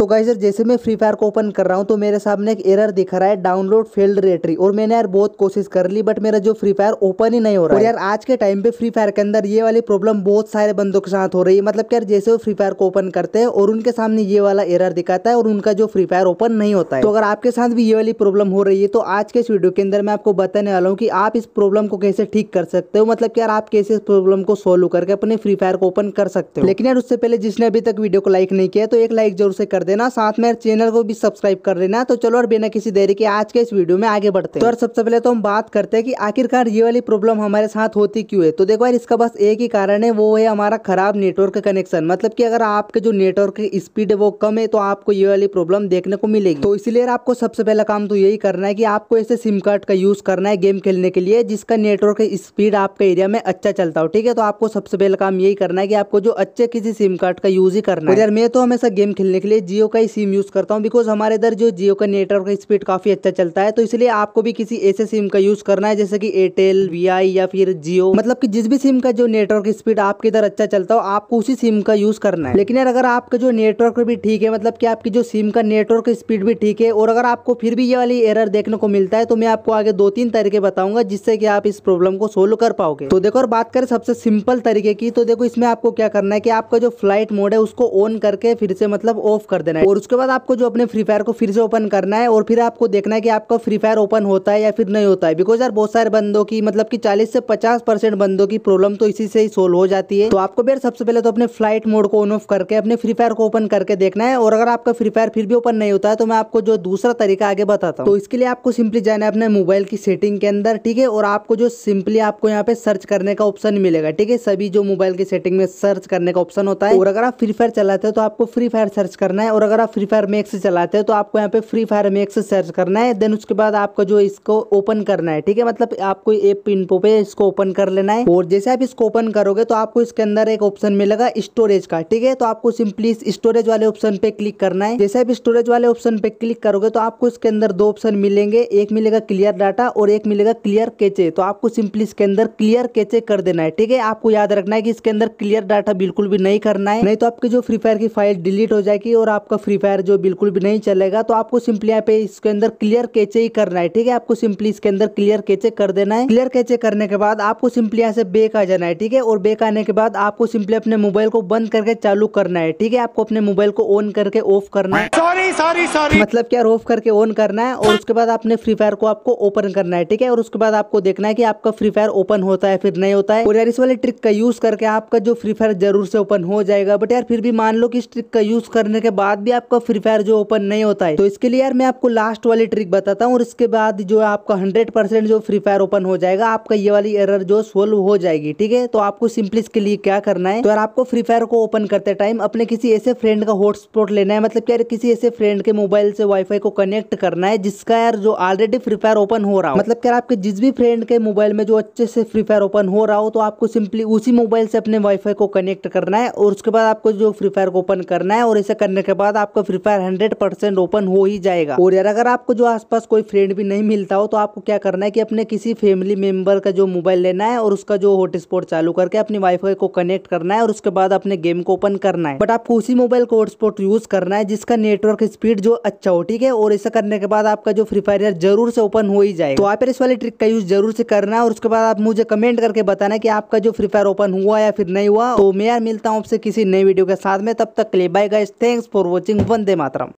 तो सर जैसे मैं फ्री फायर को ओपन कर रहा हूँ तो मेरे सामने एक एरर दिख रहा है डाउनलोड फेल्ड रेटरी और मैंने यार बहुत कोशिश कर ली बट मेरा जो फ्री फायर ओपन ही नहीं हो रहा है यार आज के टाइम पे फ्री फायर के अंदर ये वाली प्रॉब्लम बहुत सारे बंदों के साथ हो रही है मतलब यार जैसे वो फ्री फायर को ओपन करते हैं और उनके सामने ये वाला एरर दिखाता है और उनका जो फ्री फायर ओपन नहीं होता है तो अगर आपके साथ भी ये वाली प्रॉब्लम हो रही है तो आज के इस वीडियो के अंदर मैं आपको बताने वाला हूँ की आप इस प्रॉब्लम को कैसे ठीक कर सकते हो मतलब यार आप कैसे इस प्रॉब्लम को सोल्व करके अपने फ्री फायर को ओपन कर सकते हो लेकिन यार उससे पहले जिसने अभी तक वीडियो को लाइक नहीं किया तो एक लाइक जरूर से कर देना साथ में चैनल को भी सब्सक्राइब कर देना तो चलो और बिना किसी देरी के आज के इस वीडियो में आगे बढ़ते हैं तो और सबसे पहले तो हम बात करते हैं कि आखिरकार ये वाली प्रॉब्लम हमारे साथ होती क्यों है तो देखो यार इसका बस एक ही कारण है वो है हमारा खराब नेटवर्क कनेक्शन मतलब की अगर आपके जो नेटवर्क की स्पीड है वो कम है तो आपको ये वाली प्रॉब्लम देखने को मिलेगी तो इसलिए आपको सबसे पहला काम तो यही करना है की आपको ऐसे सिम कार्ड का यूज करना है गेम खेलने के लिए जिसका नेटवर्क स्पीड आपके एरिया में अच्छा चलता हो ठीक है तो आपको सबसे पहला काम यही करना है की आपको जो अच्छे किसी सिम कार्ड का यूज ही करना है तो यार मैं तो हमेशा गेम खेलने के लिए जी जियो का ही सिम यूज़ करता हूँ बिकॉज हमारे इधर जो जियो का नेटवर्क का स्पीड काफ़ी अच्छा चलता है तो इसलिए आपको भी किसी ऐसे सिम का यूज़ करना है जैसे कि एयरटेल वी या फिर जियो मतलब कि जिस भी सिम का जो नेटवर्क स्पीड आपके इधर अच्छा चलता हो आपको उसी सिम का यूज़ करना है लेकिन यार अगर आपका जो नेटवर्क भी ठीक है मतलब कि आपकी जो सिम का नेटवर्क स्पीड भी ठीक है और अगर आपको फिर भी ये वाली एरर देखने को मिलता है तो मैं आपको आगे दो तीन तरीके बताऊंगा जिससे कि आप इस प्रॉब्लम को सोल्व कर पाओगे तो देखो और बात करें सबसे सिंपल तरीके की तो देखो इसमें आपको क्या करना है कि आपका जो फ्लाइट मोड है उसको ऑन करके फिर से मतलब ऑफ कर दे देना है और उसके बाद आपको जो अपने फ्री फायर को फिर से ओपन करना है और फिर आपको देखना है कि आपका फ्री फायर ओपन होता है या फिर नहीं होता है बिकॉज यार बहुत सारे बंदों की मतलब की चालीस से पचास परसेंट बंदों की प्रॉब्लम तो इसी से ही सोल्व हो जाती है तो आपको बेर सबसे पहले तो अपने फ्लाइट मोड को ऑन ऑफ करके अपने फ्री फायर को ओपन करके देखना है और अगर आपका फ्री फायर फिर भी ओपन नहीं होता है तो मैं आपको जो दूसरा तरीका आगे बताता हूँ तो इसके लिए आपको सिंपली जाना है अपने मोबाइल की सेटिंग के अंदर ठीक है और आपको जो सिंपली आपको यहाँ पे सर्च करने का ऑप्शन मिलेगा ठीक है सभी जो मोबाइल की सेटिंग में सर्च करने का ऑप्शन होता है और अगर आप फ्री फायर चलाते हो तो आपको फ्री फायर सर्च करना है और और अगर आप फ्री फायर में चलाते हैं तो आपको यहाँ पे फ्री फायर में सर्च करना है देन उसके बाद आपको जो इसको ओपन करना है ठीक है मतलब आपको एप पिनपो पे इसको ओपन कर लेना है और जैसे आप इसको ओपन करोगे तो आपको इसके अंदर एक ऑप्शन मिलेगा स्टोरेज का ठीक है तो आपको सिंपली स्टोरेज वाले ऑप्शन पे क्लिक करना है जैसे आप स्टोरेज वाले ऑप्शन पे क्लिक करोगे तो आपको इसके अंदर दो ऑप्शन मिलेंगे एक मिलेगा क्लियर डाटा और एक मिलेगा क्लियर केचे तो आपको सिंपली इसके अंदर क्लियर केचे कर देना है ठीक है आपको याद रखना है कि इसके अंदर क्लियर डाटा बिल्कुल भी नहीं करना है नहीं तो आपकी जो फ्री फायर की फाइल डिलीट हो जाएगी और आपको आपका फ्री फायर जो बिल्कुल भी नहीं चलेगा तो आपको सिंपली यहाँ पे इसके अंदर क्लियर कैचे ही करना है ठीक है आपको सिंपली इसके अंदर क्लियर कैचे कर देना है क्लियर कैचे करने के बाद आपको सिंपली यहाँ से बेक आ जाना है ठीक है और बेक आने के बाद आपको सिंपली अपने मोबाइल को बंद करके चालू करना है ठीक है आपको अपने मोबाइल को ऑन करके ऑफ करना है सॉरी सॉरी सॉरी मतलब क्या ऑफ करके ऑन करना है और उसके बाद अपने फ्री फायर को आपको ओपन करना है ठीक है और उसके बाद आपको देखना है की आपका फ्री फायर ओपन होता है फिर नहीं होता है और यार इस वाले ट्रिक का यूज करके आपका जो फ्री फायर जरूर से ओपन हो जाएगा बट यार फिर भी मान लो कि इस ट्रिक का यूज करने के बाद बाद भी आपका फ्री फायर जो ओपन नहीं होता है तो इसके लिए यार मैं आपको लास्ट वाली ट्रिक बताता हूँ और इसके बाद जो आपका हंड्रेड जो फ्री फायर ओपन हो जाएगा आपका ये वाली एरर जो सोल्व हो जाएगी ठीक है तो आपको सिंपली इसके लिए क्या करना है तो यार आपको फ्री फायर को ओपन करते टाइम अपने किसी ऐसे फ्रेंड का हॉटस्पॉट लेना है मतलब यार किसी ऐसे फ्रेंड के मोबाइल से वाईफाई को कनेक्ट करना है जिसका यार जो ऑलरेडी फ्री फायर ओपन हो रहा हो मतलब यार आपके जिस भी फ्रेंड के मोबाइल में जो अच्छे से फ्री फायर ओपन हो रहा हो तो आपको सिंपली उसी मोबाइल से अपने वाईफाई को कनेक्ट करना है और उसके बाद आपको जो फ्री फायर को ओपन करना है और ऐसा करने के बाद बाद आपका Free Fire hundred percent open हो ही जाएगा और यार अगर आपको जो आसपास कोई फ्रेंड भी नहीं मिलता हो तो आपको क्या करना है कि अपने किसी फैमिली मेंबर का जो मोबाइल लेना है और उसका जो हॉटस्पॉट चालू करके अपनी वाईफाई को कनेक्ट करना है और उसके बाद अपने गेम को ओपन करना है बट आपको उसी मोबाइल को हॉटस्पॉट यूज करना है जिसका नेटवर्क स्पीड जो अच्छा हो ठीक है और ऐसा करने के बाद आपका जो फ्री फायर जरूर से ओपन हो ही जाए तो आप इस वाली ट्रिक का यूज जरूर से करना है और उसके बाद आप मुझे कमेंट करके बताना की आपका जो फ्री फायर ओपन हुआ या फिर नहीं हुआ तो मैं यार मिलता हूँ आपसे किसी नई वीडियो के साथ में तब तक ले bye guys thanks for watching वंदे मातरम